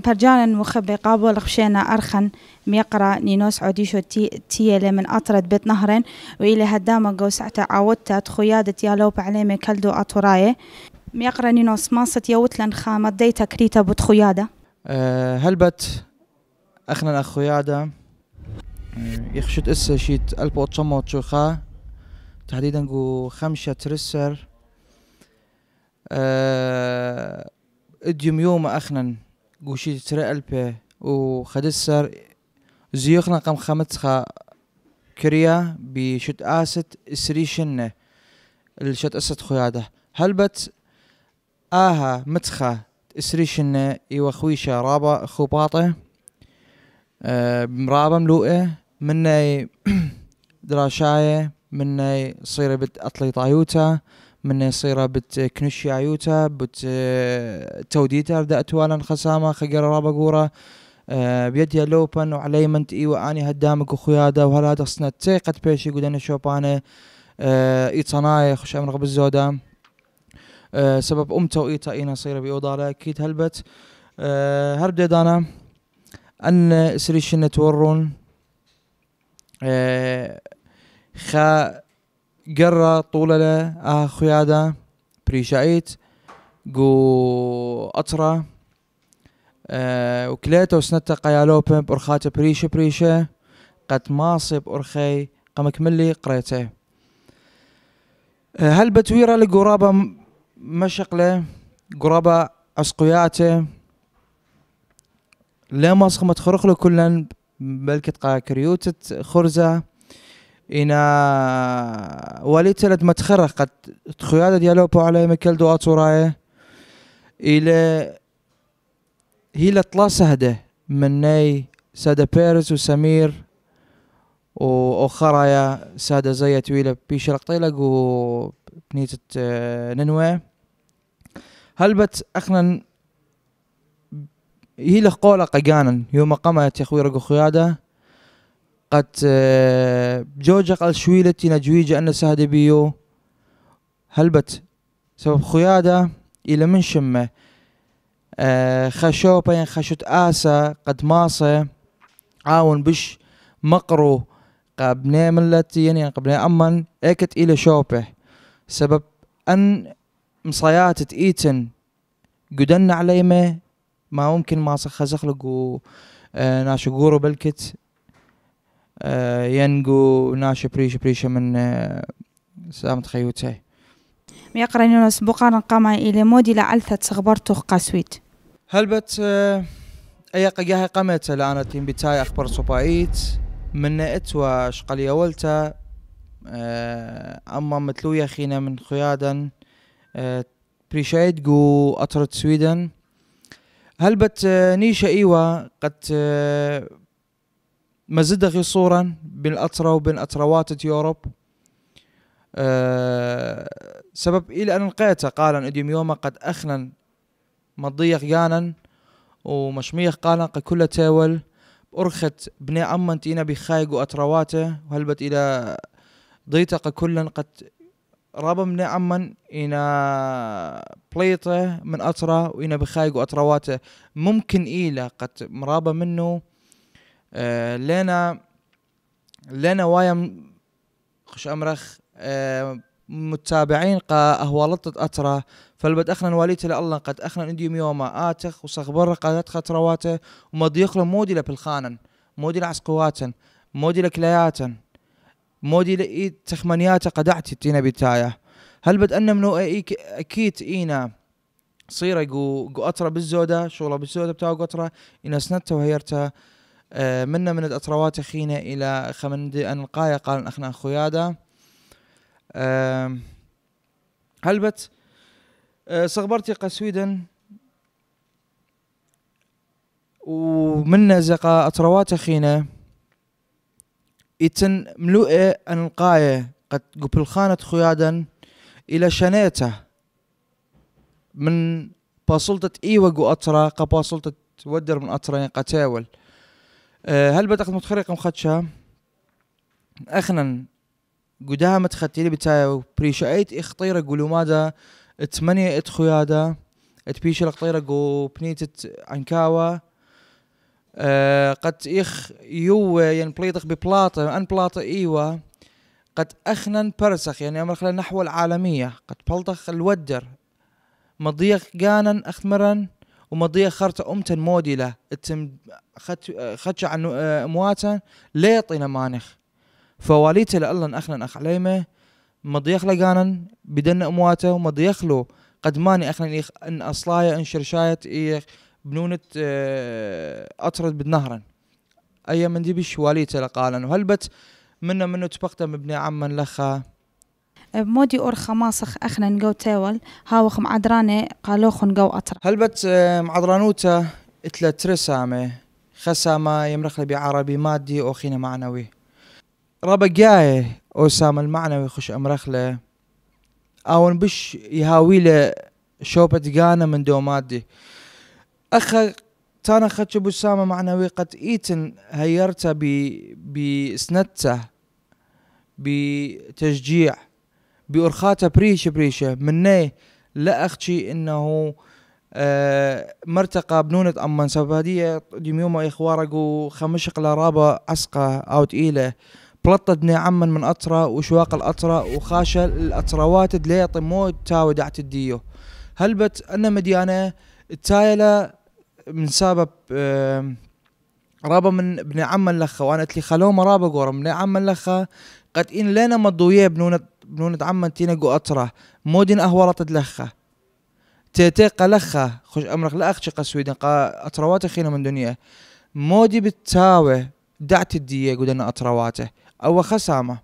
برجانا مخبي قابل خشينا أرخن ميقرا نينوس عوديشو تي تيلي من أطرد بيت نهرين وإلى هدامة قوسعتا عودتا تخيادة يالوب عليمي كلدو أطوراي ميقرا نينوس ماصت يوتلن خامت ديتا كريتا بتخيادة أه هلبت أخنا أخيادة أه، يخشت إسا شيت ألب وتشمو تشوخا تحديدا جو خمشة ترسر أه اديوم يوم أخنا گوشی تر الپ و سر سەر نقم قەم خا کریا بشت ئاست ئسریشنە شت آها متخا هەلبەت ئاها متخە ئسریشنە ئیوە خویشە ڕابە خوپاتە مرابم آه، لوئێ منەی دراشایە منەی سیرە بت ئەتلی تایوتە من يصير بتكنشي عيوتا بت توديتا ردا اتوالا خسامه خقر رابا قورا أه بيديا لوبن وعلي منت ايوا اني هدامك وخياده وهل هذا صنت تيقت بيشي يقول انا شوبانه أه ايت صنايخ وش امر آه، سبب امته ايتا اينا صير بيوضاله اكيد هلبت هرب آه، ديدانا ان سريشن تورون آه، خا قرا طولة هذا آه، بريشايت قو اطرا أه وكليتا وسنتا قيالوبة برخاتة بريشة بريشة قد ماصب أرخي قمك ملي قريته أه هل بتويرة لقرابة مشقلة قرابة اسقياته لا مصخ متخرق له كلن بلكت قا قاكريوتة خرزة اینا ولیتلت متخره قد تخویاد دیالو پو علی مکل دو اتورای الى هي طلا سهده مني سادة بيرس وسمير يا سادة زي تويلة بيشرق و بنيتة آه، ننوى هلبت أخنا هي لقولة قيانا يوم قامت يا خوي رقو خيادة قد آه، جوجا قال شويلتي نجويجا أن سهد بيو هلبت سبب خيادة إلى من شمه آه، خشو بين يعني خشوت آسا قد ماصة عاون بش مقرو قبنا ملت يعني قبنا أمن اكت إلى شوبه سبب أن مصيات إيتن قدن عليمه ما ممكن ما زخلق و آه، ناشقورو بلكت آه، ينجو ناش بريش بريش من آه، سامت خيوتسي ميقرنون سبقان قام إلى مودي لعلثت صغبرتو قاسويت هلبت أي آه، قجاه قامت الآن تيم بتاي أخبر صبايت من ات وشقلي ولتا أما متلويا خينا من خيادا بريشايد جو أطرت سويدن هلبت نيشا إيوا قد مزدغي غصورا بين الأترا وبين أتروات يوروب أه سبب إلى أن قال أن إديم يوما قد أخنا مضيق جانا ومشميخ قال قد كل تاول أرخت بني عمان تينا بخايق وأترواته وهلبت إلى ضيتق كلا قد راب بني عمن إنا بليطة من أترا وإنا بخايق وأترواته ممكن إلى قد مرابة منه آه، لنا لنا وايا خش امرخ آه، متابعين قا أهوالطت أترى فالبد أخنا نواليت لالله قد أخنا انديوم يوما آتخ وصغبر قادت خطرواته ضيخ له مودي بالخانن مودي لعسقواتا مودي لكلياتا مودي لإيد تخمنياتا قدعت تينا بتايا هل بد أن منو إيك أكيد إينا صيرة قو قو أترى بالزودة شغلة بالزودة بتاع قطرة إنا سنتها وهيرتها آه، منا من الأطروات أخينا إلى خمندي أنقايا قال أخنا خيادا آه، هلبت آه، صغبرتي قسويدا ومنا زقا أطروات أخينا يتن ملوئة أنقايا قد قبل خانت خيادا إلى شنيته من باصلتة إيوة قو قبل باصلتة ودر من أطرا قتاول آه، هل بدأت متخرقة مخدشة أخنا قدامة خدتي لي بتاعي بريشايت إخطيرة قولوا مادا تمنية إتخيادا اتبيش القطيرة قو بنيت عنكاوة أه قد إخ يو يعني بليطخ ببلاطة أن بلاطة إيوة قد أخنن برسخ يعني أمر نحو العالمية قد بلطخ الودر مضيق قانا أخمرن ومضي خرت أمتن مودي له اتم خدش عن أمواتن آه، ليطينا مانخ فواليته لألن اخ عليمه مضيخ لقانن بدن أمواته ومضيخ له قد ماني أخلن إيخ إن اصلايا إن شرشايت إيخ بنونة آه، أطرد بالنهر أي من دي بش واليته لقالن وهلبت منه منه تبقت مبني عمن لخا بمودي اور خماسخ اخنا نقو تاول هاوخ معدراني قالوخ نقو هل هلبت آه، معدرانوتا اتلا ترسامة خسامة لبي بعربي مادي اوخينا معنوي ربا جاي أسامة المعنوي خش أمرخله أو بش يهاوي له شوبة جانا من دو مادي أخا تانا خدش بسامة معنوي قد إيتن هيرته بسنته بتشجيع بأرخاتها بريشة بريشة مني لا أختي إنه آه، مرتقى بنونة أمان سبادية ديميوما إخوارقو خمشق لرابة أسقى أوت إيلة بلطت عمن من أطرة وشواق الأطرة وخاشة الأطروات دلي طمود تاوي دعت الديو هلبت أنا مديانة التايلة من سبب آه، رابا من ابن عم اللخة وانا اتلي خلوه مرابا قورا من عم اللخة قد إن لنا مضوية بنونة بنون عمان جو أطرة مودين أهورة تدلخة تيتيقة قلخة خش أمرك لأخشق سويدن قا أطروات خينا من دنيا مودي بالتاوي دعت الدية قدنا أطرواته أو خسامة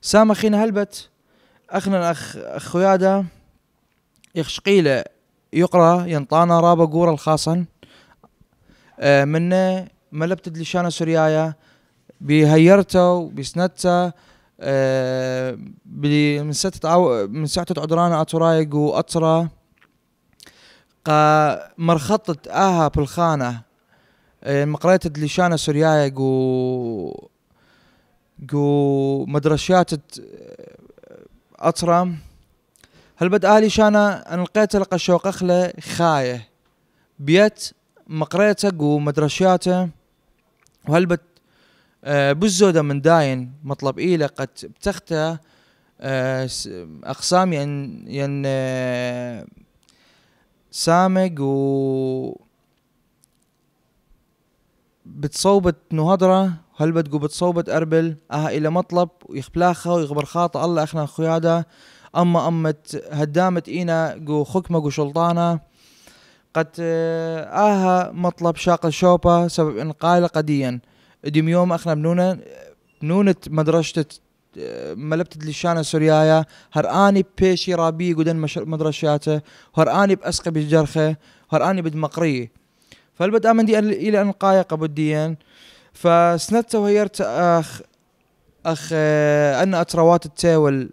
سامة خينا هلبت أخنا أخ يخش قيلة يقرأ ينطانا رابا قورا الخاصن آه منه ملبت دلشانا سريايا بهيرته بسنته أه من ساعة أو من ساعة عدرانا أترايق وأطرة قا مرخطة آها بالخانة آه، يعني مقريت مقرية دليشانة سوريايق و قو مدرشات أطرة هل بد أهلي شانا أن لقيت لقى شوق أخلة خاية بيت مقريته قو مدرشاته وهل بد آه، بزودة من داين مطلب إيله قد بتخته آه، أقسام ين ين آه، سامق و بتصوبت نهضرة هل بتقو بتصوبت أربل أها إلى مطلب ويخبلاخها ويغبر خاطة الله أخنا خيادة أما أمت هدامت إينا قو خكمة قو شلطانة قد آها مطلب شاق الشوبة سبب إنقاله قديا ديم يوم اخنا بنونا نونت مدرسة ملبت لشانا سوريايا هراني بيشي رابي قدن مدرشاته هراني بأسقى بجرخه هراني بدمقري فالبد دي إلى أن قايق بديا فسنت وهيرت أخ أخ أن أتروات التاول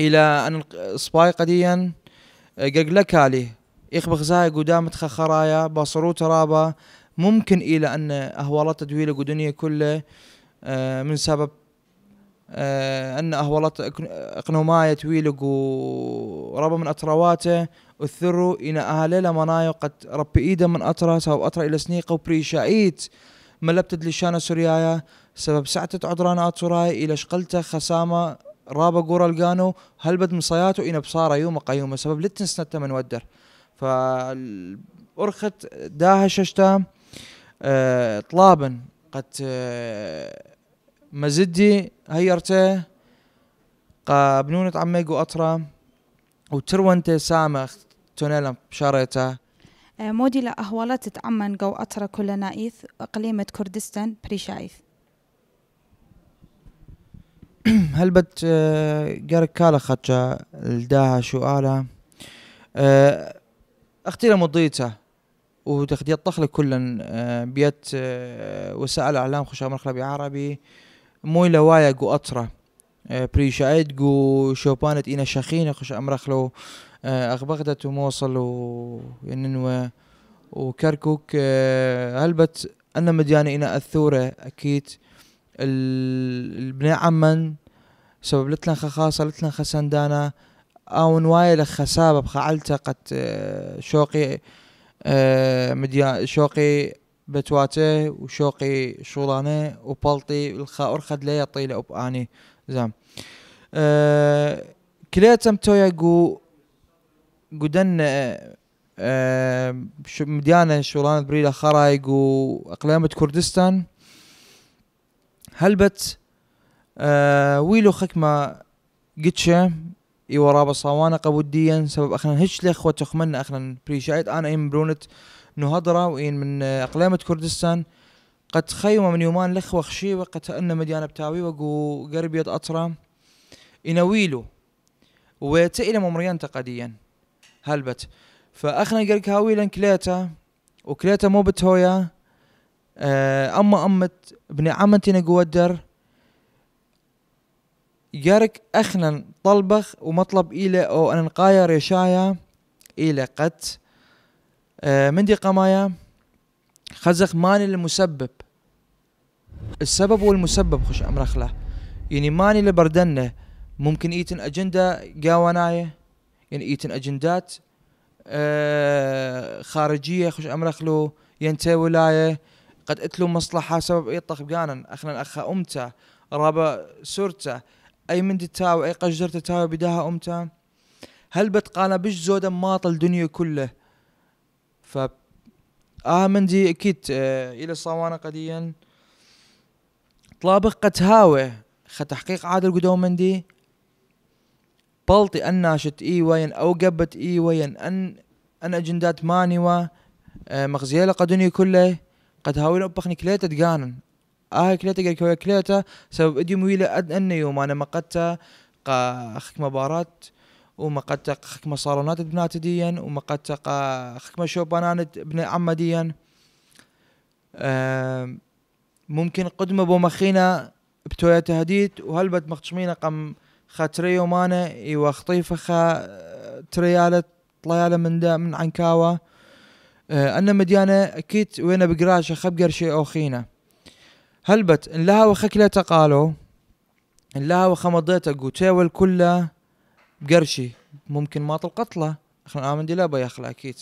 إلى أن سباي قديا قلقلك يخبخ زاي قدام تخخرايا باصرو ترابا ممكن الى ان اهوالات تدويل الأردنية كله آه، من سبب آه، ان اهوالات اقنوماية تويلق وربا من اترواته اثروا الى اهله لمنايو قد رب ايده من اترا سو اترا الى سنيقه وبريشايت ملبتد لشانا سوريايا سبب سعتة عدران سوراي الى شقلته خسامه رابا قورا القانو هل بد مصياته الى بصاره يوم قيومه سبب لتنسنته من ودر فالأرخت داها ششتام آه، طلابا قد آه، مزدي هيرته قابنونة عميق أطرا وترونته سامخ تونيلا بشارته آه، مودي لأهوالات تتعمن قو أطرا كل نائث قليمة كردستان بريشايث هل بد قارك كالا خدشا لداها شو آلا اختي لمضيته وتغذية طخلة كلا آه، بيت آه، وسائل أعلام خشام بعربي عربي موي لوايا جو أطرة آه، بريشايد قو شوبانت إنا شخينة خش أمرخلو أغبغدت وموصل ويننوى وكركوك هلبت أنا مديانة اينا أثورة أكيد البناء عمن سبب لتلن خخاصة لتلن خسندانة أون وايل خسابة بخعلتة قد شوقي آه، مديان شوقي بتواته وشوقي شولانه وبلطي الخاور خدله يطيله اب اني زام أه كليتهم تويا جو قدن أه مديانه شولانه بريلا خرايق واقلامة كردستان هلبت آه، ويلو خكمه قتشه ايوا رابا صوانا قبوديا سبب اخنا هش الاخوه تخمنا اخنا بريشايت انا ايم برونت نهضرة وين من اقليمة كردستان قد خيمة من يومان الاخوة وخشي قد ان مديانة وقو وقربية اطرا ينويلو ويتئل ممريان تقديا هلبت فاخنا قلق هاويلا كليتا وكليتا مو بتويا آه، اما امت بني عمتي نقودر يارك أخنا طلبخ ومطلب إلى أو أن نقايا ريشايا إلى قت آه مندي قمايا خزخ ماني المسبب السبب والمسبب خش أمر أخلا يعني ماني لبردنة ممكن إيتن أجندة قاوناية يعني إيتن أجندات آه خارجية خش أمر أخلو ينتهي ولاية قد اتلو مصلحة سبب إيطخ بقانا أخنا أخا أمته رابا سورته اي مندي تاو اي قجرت تاو بداها امتا هل بتقانا بش زودا ماطل الدنيا كله ف اه مندي اكيد آه الى صوانا قديا طلابق هاوي تحقيق عادل قدوم مندي بلطي ناشت اي وين او قبت اي وين ان ان اجندات و آه مغزيله قدني كله قد هاوي لو بخني كليتت تقانن آه كليتا قال كويا كليتا سبب اديو مويلا أد أن يوم أنا مقتا قا خكمة بارات ومقتا خكمة صالونات بنات ديا ومقتا قا خكمة شوبانات ابن عم ديا ممكن قدمة بو مخينا بتويا تهديد بد مخشمينا قم خاتري يومانا ايوا خطيفة خا تريالة طليالة من دا من عنكاوة آه، أنا مديانة أكيد وين بقراش خبقر شي اوخينا خينا هلبت إن لها وخكلة تقالو إن لها وخمضيته قوتي كله بقرشي ممكن ما طلقتله خلنا آمن دي لابا يخلى أكيد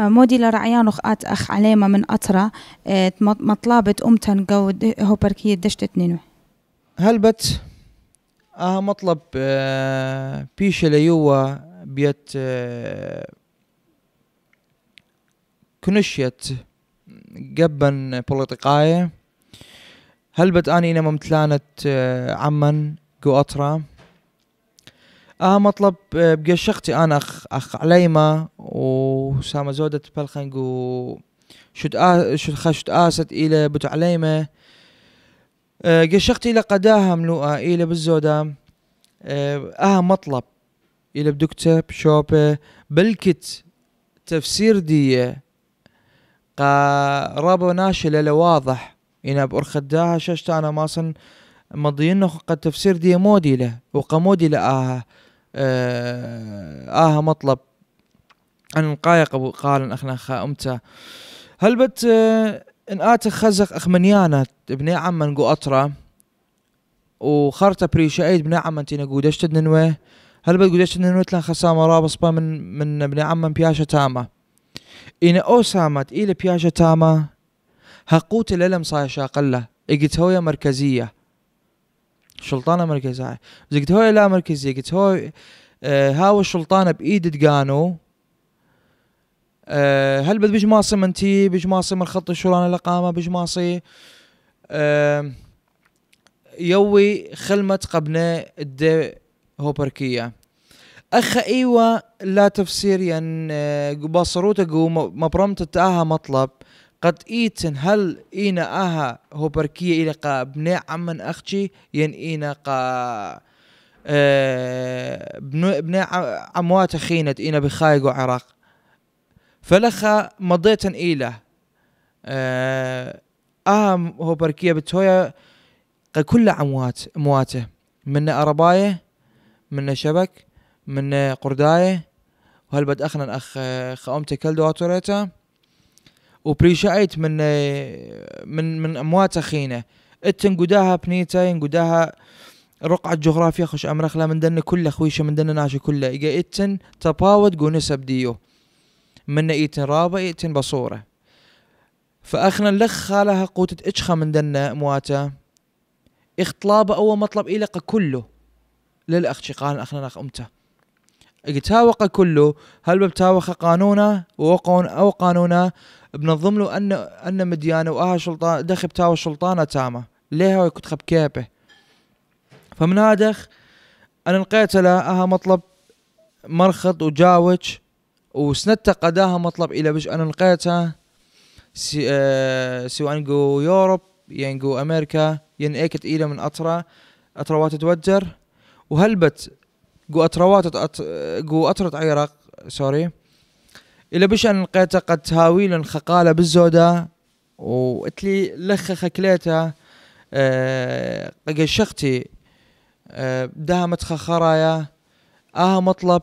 أه، مودي لرعيان وخات أخ عليما من اطرا أه، مطلابة أمتن قود هوبركية دشت اتنينو هلبت آه مطلب أه، بيش ليوا بيت كنشيت قبن بوليتقاية هل هلبت اني انا ممتلانت آه، عمن قو اطرا اه مطلب آه، بقشختي انا اخ اخ عليما وسامة زودة بلخن قو شد آ شد خشت آست إلى بت عليما أه قشقت إلى قداها ملوءة إلى بالزودة أه, مطلب إلى بدكتة بشوبة آه، بلكت تفسير دي قا رابو ناشلة لواضح إنا بأرخد داها أنا ماصن مضينه قد تفسير دي مودي له وقمودي لآها آه، آها مطلب عن نقايق قال أخنا خا أمتا هل بت آه، إن آت خزق أخمنيانا ابن عم من أطرا وخارتا بريشا أيد ابن عم تينا قودش ننوي هل بت قودش ننوي تلان خسامة رابص با من من ابن عم بياشا تاما إن أوسامت إلى بياشا تاما هقوت الألم صاي شاقله اجت هوية مركزية شلطانة مركزية هوية لا مركزية قتهوية آه هاو الشلطانة بإيد تقانو آه هل بد بجماصي منتي بجماصي من خط الشوران الأقامة بجماصي آه يوي خلمة قبنا الدي هوبركية أخ إيوة لا تفسير ين يعني آه، باصروت مبرمت مطلب قد إيتن هل إينا أها هو بركية إلى قا بناء عمن أختي ين إينا قا آه، بناء عموات اخينت إينا بخايق وعراق فلخا مضيتن إلى آه هو بركية بتويا قا كل عموات مواته من أرباية من شبك من قرداية وهل بد أخنا أخ خأمتي كل دواتوريتا وبريشايت من من من اموات اخينا قداها بنيتا ينقداها رقعة جغرافيا خش لا من دن كله خويشة من دن ناشي كله إيجا إتن تباود نسب ديو من إيتن رابا إيتن بصورة فأخنا لخ خالها قوتة إتشخا من دن مواتا اختلابة أول مطلب إلقى كله للأخشي قال أخنا ناخ أمته اقتاوق كله هل ببتاوخ قانونا وقون أو قانونا بنظم له ان ان مديانه وآها شلطان دخب تاو شلطانة تامه ليه هو خب كيبه فمن هذا انا لقيت له اها مطلب مرخط وجاوج وسندت قداها مطلب الى بش انا لقيتها آه، سواء آه سوانجو يوروب ينجو امريكا ين ايكت الى من اطرا اطروات تودر وهلبت جو اطروات جو اطرت عراق سوري إلى بش أن لقيته قد تهاويل خقالة بالزودة وقتلي لخ كليته أه قد شختي أه دهمت خخرايا آه مطلب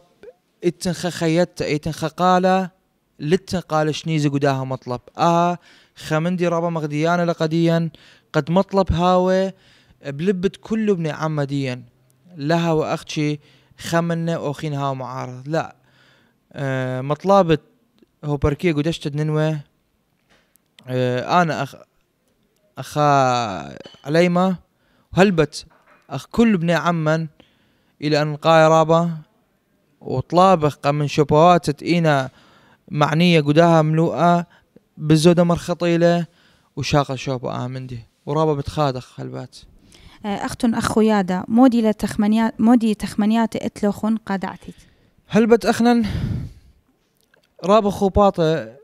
اتنخخيت اتنخقالة لتنقال شنيزق وداها مطلب آه خمندي ربا مغديانا لقديا قد مطلب هاوي بلبت كل ابن عمديا لها وأختي خمنة أخين هاو معارض لا آه هو بركي قدشت ننوى اه انا اخ اخا عليمه وهلبت اخ كل بني عمن الى ان قاي رابا وطلابخ من شبوات تئينا معنيه قداها ملوءه بالزوده مرخطيله وشاقه شوبه امندي آه ورابا بتخادخ هلبات آه، أخت أخو يادا مودي لتخمنيات مودي تخمنيات إتلوخن قادعتي هلبت أخنا راب اخو باطه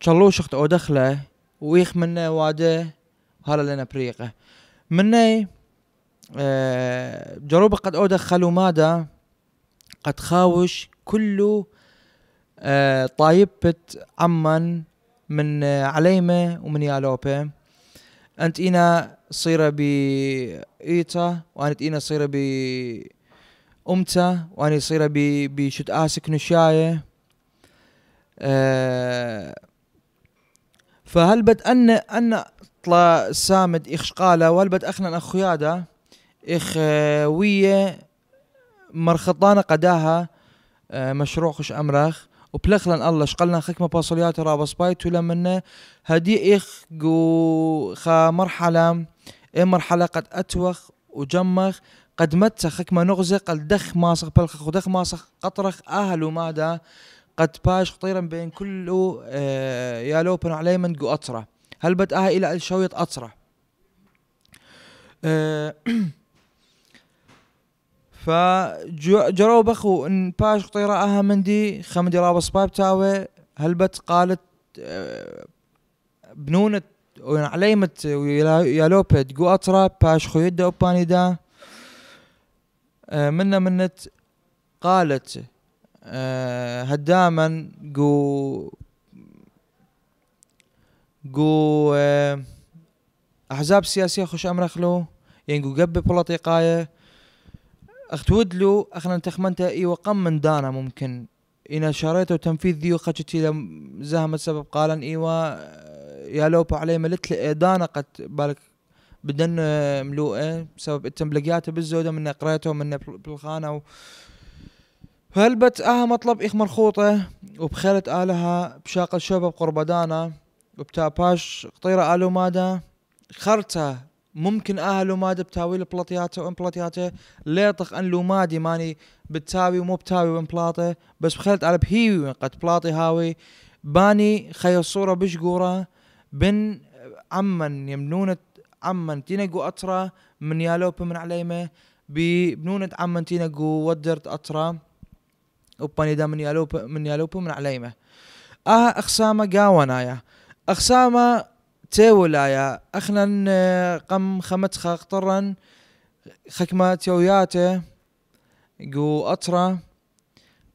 شلوشخت او دخله ويخ منه واده هلا لنا بريقه مني أه جروبه قد او مادا قد خاوش كله أه طايبة عمن من عليمة ومن يالوبة انت اينا صيرة ايتا وانت اينا صيرة امتا واني صيرة بشت اسك نشايه آه، فهل بد أن أن طلع سامد إخ شقالة وهل بد أخنا اخويادا إخ ويا مرخطانة قداها آه، مشروع خش أمرخ وبلخلن الله شقلنا خكمة باصوليات رابس بايت ولمنا هدي إخ جو خا مرحلة اي مرحلة قد أتوخ وجمخ قد متسخ خكمة نغزق الدخ ماسخ بلخخ ودخ ماسخ قطرخ أهل ومادا قد باش خطيرا بين كل آه، لوبن عليمن قو أطرة هل بدأها إلى الشويط أطرة آه، فجرو بخو ان باش خطيرة اها مندي خمدي رابص باب تاوي هلبت قالت آه، بنونة عليمت يا لوبت قو أطرة باش دا آه منا منت قالت آه، هداما جو جو آه، احزاب سياسيه خوش امر اخلو يعني جو قبي بولطيقايه اختود له اخنا انتخمنتا اي وقم من دانا ممكن إن شريته تنفيذ ذيو خجتي إلى سبب السبب قالا إيوا آه، يا لوبا عليه ملت دانا قد بالك بدن ملوءه بسبب التمبلقيات بالزودة من قريته من بالخانة فهلبت آها مطلب إخ مرخوطة وبخلت آلها بشاقة شبب قربدانا وبتاباش قطيرة آلو مادا خرتا ممكن آها مادا بتاويل بلاطياتا وإن بلاطياتا ليطخ أن لومادي ماني بتاوي ومو بتاوي وإن بلاطي بس بخلت على بهيوي من قد بلاطي هاوي باني خي الصورة بشقورة بن عمن يمنونة عمن تينقو أترا من يالوب من عليمه ببنونة عمن تينقو ودرت أترا دا من يالوب من يالوب من عليمه اه اخسامه قاونايا اخسامه تي ولايا اخنا قم خمتخا قطرا خكمة تيوياته قو أطرة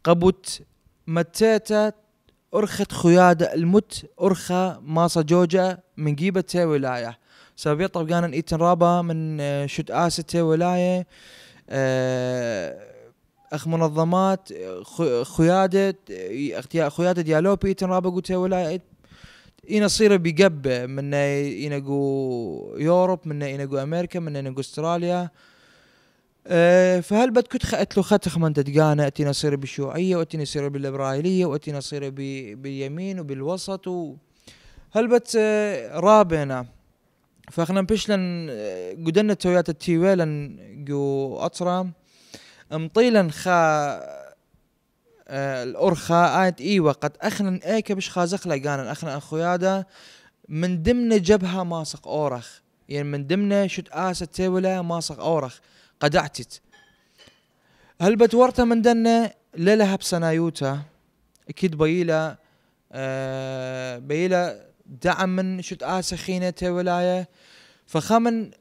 قبوت متيتا أرخت خيادة المت أرخة ماصة جوجة من جيبة ولاية سابيا طبقانا إيتن رابا من شد آسة ولاية أه اخ منظمات خياده خياده ديالوبي تنرابا قلت ولا اينا صير بقبه من اقو يوروب من اقو امريكا من اقو استراليا أه فهل بدكت خأت له ختخ من تتقانا أتي صير بالشيوعية وأتي صير بالابراهيلية وأتي صير باليمين وبالوسط و هل بت آه، رابنا فاخنا بيش لن آه، قدنا تويات التيوي لن قو اطرام مطيلا خا آه، الأرخاء آيت إيوة قد أخنن إيكا بش خازق لقانا أخنن أخويادا من دمنا جبهة ماسق أورخ يعني من دمنا شت آسة تيولا ماسق أورخ قد أعتت هل بتورتا من دنا للها بسنايوتا أكيد بيلا آه، بيلا دعم من شت آسة خينة تيولاية فخمن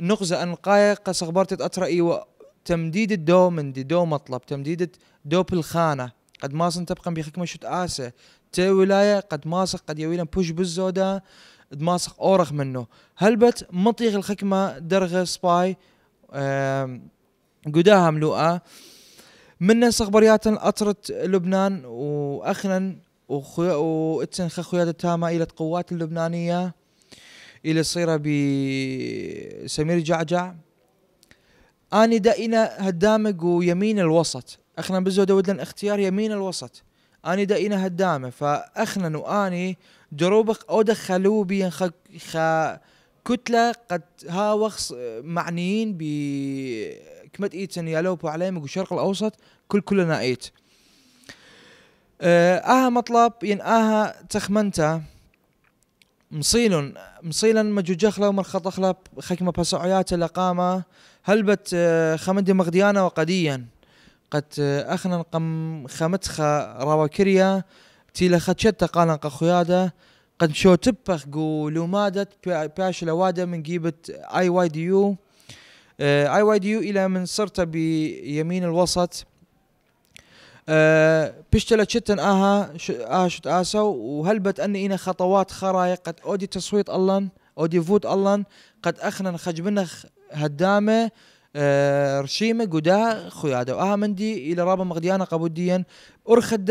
نغزة أنقايا قصغبرتت إيوا تمديد الدو من دي دو مطلب تمديد دو بالخانة قد ماسن تبقى بحكمة شت آسة تي ولاية قد ماصق قد يويلن بوش بالزودة دماسق أورخ منه هلبت مطيخ الخكمة درغ سباي قداها ملوءة منه صخبريات أطرت لبنان وأخنا واتسن خخويات التامة إلى القوات اللبنانية إلى صيرة بسمير جعجع اني دائنا هدامق ويمين الوسط اخنا بزودة ودنا اختيار يمين الوسط اني دائنا هدامه فاخنا واني دروبك او دخلوا بي خ... خ... كتله قد هاوخ آه، معنيين ب آه، كمت ايتن لوبو عليهم والشرق الاوسط كل كلنا ايت آه، اها آه مطلب ين آها تخمنتا مصيلن مصيلن مجوجخلا ومرخطخلا خكمة بسعيات لقامه هلبت آه، خمد مغديانا وقديا قد آه، أخنا قم خمتخا رواكريا تيلا خدشتا قالا قخيادا قد شو تبخ قولو مادت باش لوادا من جيبت اي واي دي يو آه، اي واي دي يو الى من صرت بيمين الوسط أه بشتلت شتن اها اها شت اسا وهلبت اني انا خطوات خرايق قد اودي تصويت الله اودي فوت الله قد اخنا خجبنا هدامه آه، رشيمة قدا خيادة وآها مندي إلى رابا مغديانة قبوديا ارخد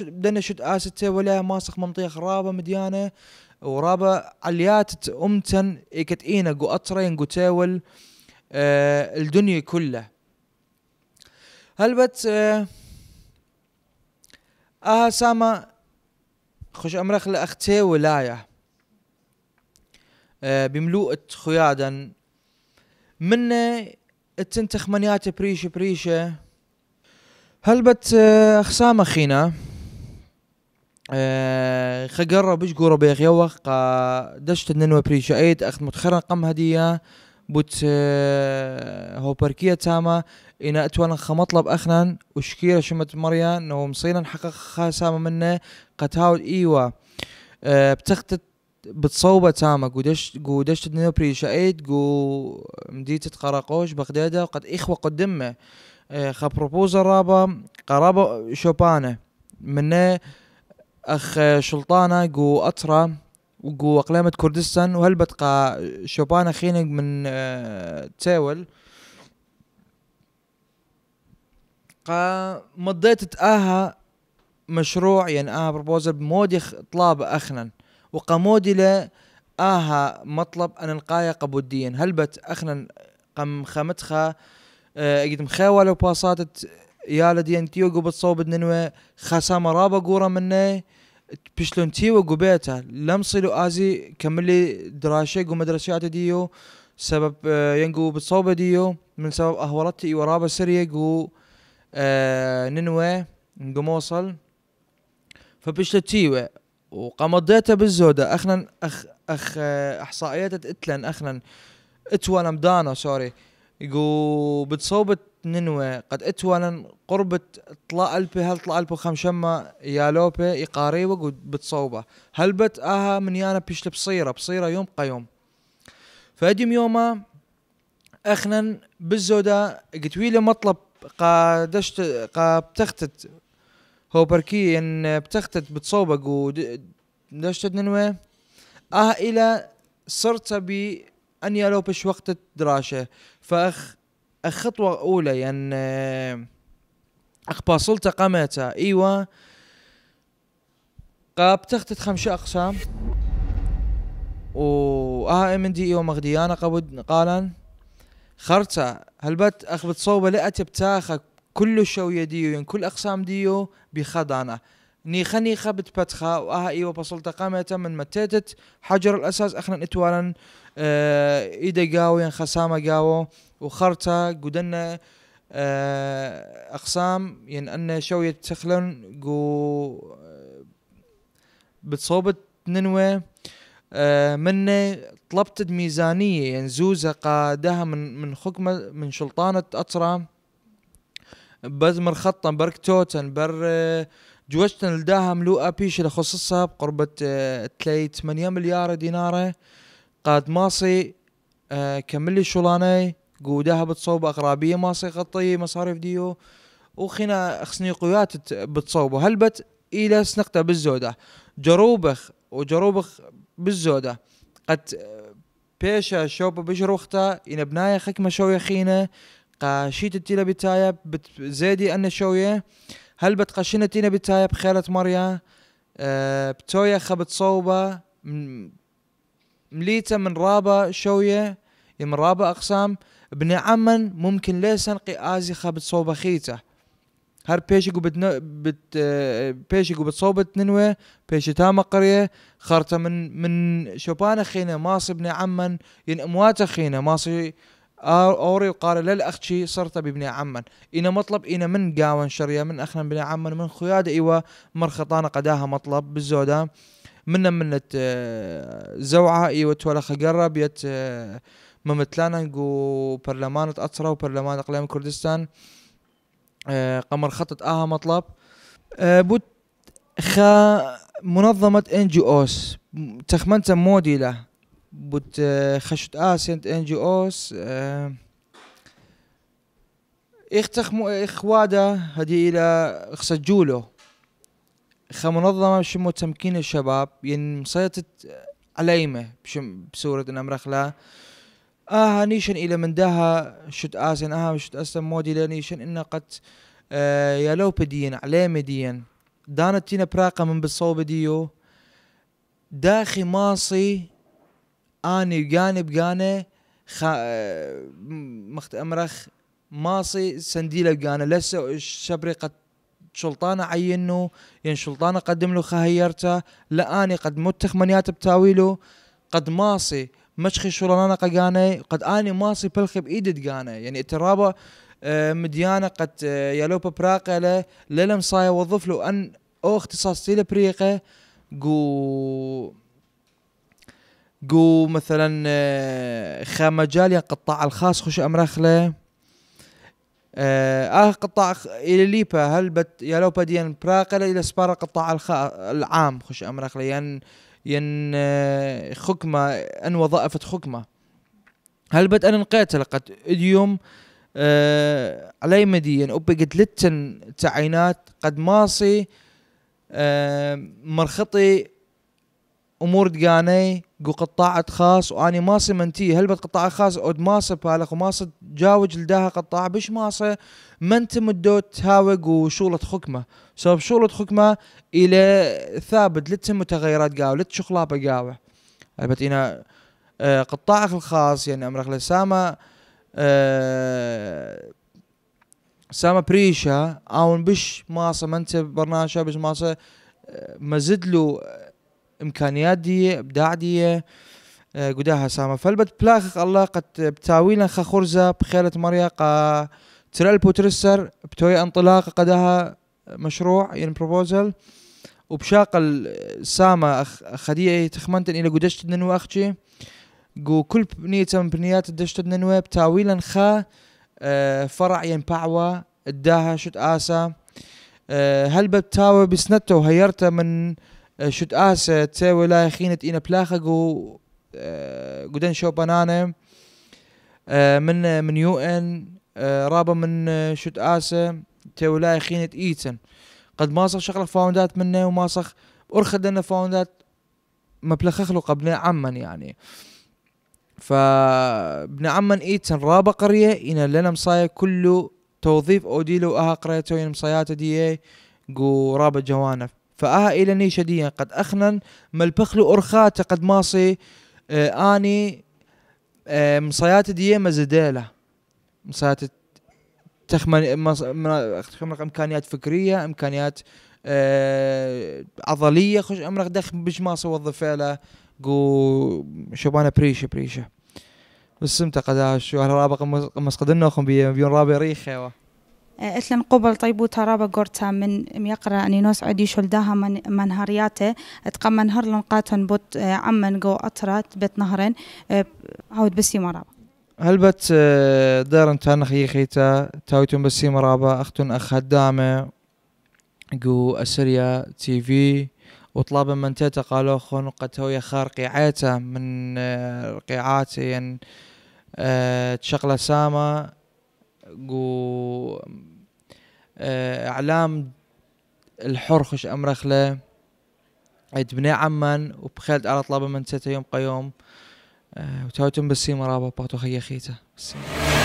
بدنا شد آستة ولا ماسخ منطيخ رابا مديانة ورابا عليات أمتن ايكت إينا قو أطرين قو تاول آه الدنيا كلها هلبت آه آها ساما خش أمرخ لأختي ولاية آه بملوءة خيادا منه تنتخ منياته بريشه بريشه هل آه، خسامة خينا أخينا آه، خقرة بش قورة بيخ يوخ قا دشت الننوة بريشة ايد اخت متخرن قم هدية بوت أه هو بركية تامة إنا أتوانا خمطلب أخنا وشكيرة شمت مريان ومصينا نحقق خاسامة منه قتاود إيوة آه، بتختت بتصوبة تاما قدش قدش بري شأيت قو مديتة قراقوش بغدادة وقد إخوة قدمه آه، بروبوزا رابا قرابة شوبانة منا أخ شلطانة قو أطرا وقو أقلامة كردستان وهل بتقى شوبانة خينق من آه، تاول قا مضيت تآها مشروع يعني آها بروبوزا بمودي طلاب أخنن وقمودلة آها مطلب أن القاية قبوديا بت أخنا قم خمتخا آه، مخاوة لو باصاتت يا لدي انتيو قبت صوب الننوة خسامة رابا قورا مني بشلون تيو قبيتها لم صلو ازي كملي قو ومدرسات ديو سبب آه، ينقو بتصوب ديو من سبب اهورتي ورابا سرية قو آه نقو موصل فبشلون تيوي وقمضيتها بالزودة اخنا اخ اخ احصائيات اتلن اخنا اتولن دانا سوري يقو بتصوبة ننوى قد اتولن قربة طلاء البي هل طلع البو خمشمة يا لوبي يقاري وقو بتصوبة هل بت اها من يانا بيشت بصيرة بصيرة يوم قيوم فاديم يوما اخنا بالزودة مطلب قا مطلب قادشت قابتختت هو بركي ان بتختت بتصوبك وداش تدنوي اه الى صرت باني الوبش وقت الدراشه فاخ الخطوة أولى يعني آه، أخ باصلت قامتا إيوا قاب تختت خمسة أقسام و آه من دي إيوا مغديانا قابد قالا خرتا بات أخ بتصوبة لأتي بتاخك كل شوية ديو يعني كل أقسام ديو بخضانة نيخا نيخا بتبتخا وآها إيوة بصلتا قامتا من متاتت حجر الأساس أخنا إتوالا آه إيدا قاو ين يعني خسامة قاو وخرتا قدنا آه أقسام ين يعني أن شوية تخلن قو آه، بتصوبت ننوي آه منه طلبت ميزانية يعني زوزة قادها من من خكمة من سلطانة أطرام بزمر خطا برك توتن بر آه، جوجتن لداهم لو ابيش خصصها بقربة 8 آه، مليار دينار قاد ماصي آه، كملي شولاني قوداها بتصوب اقرابيه ماصي غطي مصاريف ديو اخسني خسنيقويات بتصوبه هلبت الى سنقتا بالزودة جروبخ وجروبخ بالزودة قد بيشا شوبة بشروخته ينبنايا خكمة شوية خينا قاشيت التيلة بتايب بتزيدي أن شوية هل بتقشين التيلة بتايب خيلة مريا أه بتويا خبت صوبة مليته من رابة شوية يعني من رابة أقسام ابن عمن ممكن ليسن قيازي خبت صوبة خيته هر بيشي قو بتنو بت آه، بيشي قو بتصوب تنوى بيشي تام قرية خرطة من من شوبانا خينا ماصي ابن عمن ين يعني امواته خينا ماصي آه، اوري وقال لا اختي صرت بابن عمن إن مطلب إن من قاون شريا من اخنا بن عمن من خياد ايوا مرخطانة قداها مطلب بالزودا منا منت آه، زوعة ايوا تولا خقرة بيت آه، ممتلانا نقو برلمان أترا وبرلمان أقليم كردستان قمر خطط آها مطلب بوت خا منظمة ان جي اوس تخمنت موديلة بوت آه، خشت آسنت آه، اوس آه، اختخ إخوادا هدي إلى خسجولو خ منظمة بشمو تمكين الشباب ين يعني مسيطت عليمة بشم بسورة الأمرخ لا اه نيشن إلى من دها شت آسن اه شت آسن مودي لنيشن إن قد يا لو بدين عليمة دين دانت تينا براقة من بالصوب ديو داخي ماصي اني وقاني بقانه خا... مخت امرخ ماصي سنديله بقانه لسه شبري قد شلطانه عينه ين شلطانه قدم له خهيرته لاني قد متخ منيات بتاويله قد ماصي مشخي شرانانا قاني قد اني ماصي بلخي بايد قاني يعني اترابه آه، مديانه قد آه، يالوبا براقة له صاي وظف له ان او اختصاصي لبريقة قو جو مثلا آه، خمجال يا قطاع الخاص خش امرخله آه،, آه قطاع الى ليبا هل بت يا لو بديان براقل الى سبارة قطاع العام خش امرخله ين ين آه، خكمة ان وظائفة خكمة هل بت ان نقاتل قد اليوم آه علي مديا يعني أبقت لتن تعينات قد ماصي آه مرخطي امور دقاني قو قطاعة خاص واني ما منتي هل قطاع خاص اود ماسة بالغ وماسة جاوج لداها قطاع بش ماسة منتم تمدو تهاوق وشولة خكمة سبب شولة خكمة الى ثابت لتم متغيرات قاوة لت شخلابة قاوة البت انا آه، قطاعك الخاص يعني امرك لسامة آه، سامة بريشة اون بش ماسة منت برناشة بش ماسة آه، مزدلو امكانيات دي ابداع دي آه، قداها سامة فالبت بلاخخ الله قد بتاوي لنا خخرزة بخيلة مريا قا ترال بوترسر بتوي انطلاق قدها مشروع يعني بروبوزل وبشاق السامة خدية تخمنتن إلى قداش ننوى اختي قو كل بنية من بنيات الدشت ننوى بتاويلا آه، خا فرع ينبعوى يعني اداها شت آسا آه، هل بتاوى بسنته وهيرته من شت اسه آه، تسوي لا خينت اينا بلاخقو آه، قدن شو بنانه آه، من من يو ان رابا من شد اسه تسوي لا خينت ايتن قد ما صخ شغله فاوندات منه وما صخ ارخد لنا فاوندات مبلخخ له قبل عمن يعني فابن عمن ايتن رابا قريه اينا لنا مصايا كله توظيف اوديلو اها قريتو مصاياته دي جو رابا جوانف فاها الى نيشديا قد اخنن ملبخلو ارخات قد ماصي آه اني آه مصيات دي مزداله مصيات تخمن تخمن امكانيات فكريه امكانيات آه عضليه خش امرق دخ بش ما صوظف له قو شبانه بريشه بريشه بس امتى قداش وهلا رابق مسقدنا قدنا خم بيون رابي ريخه اتلن قبل طيبو ترابا قرتا من ميقرا اني نوس عدي شلداها من منهرياته اتقم منهر لنقاتن بوت آه، عمن جو اطرات بيت نهرن آه، هاود بسي مرابا هل بت آه، دارن تان خي خيتا تاوتون بسي مرابا اختن اخ هدامه جو اسريا تي في وطلاب من تاتا قالو خون قد هو يخار قيعاته من قيعاتي يعني تشغله سامه جو آه، اعلام الحرخش امرخله عيد بني عمان وبخيلت على طلبه من يوم قيوم آه، وتوتم بسيمة رابا باتو خيا خيته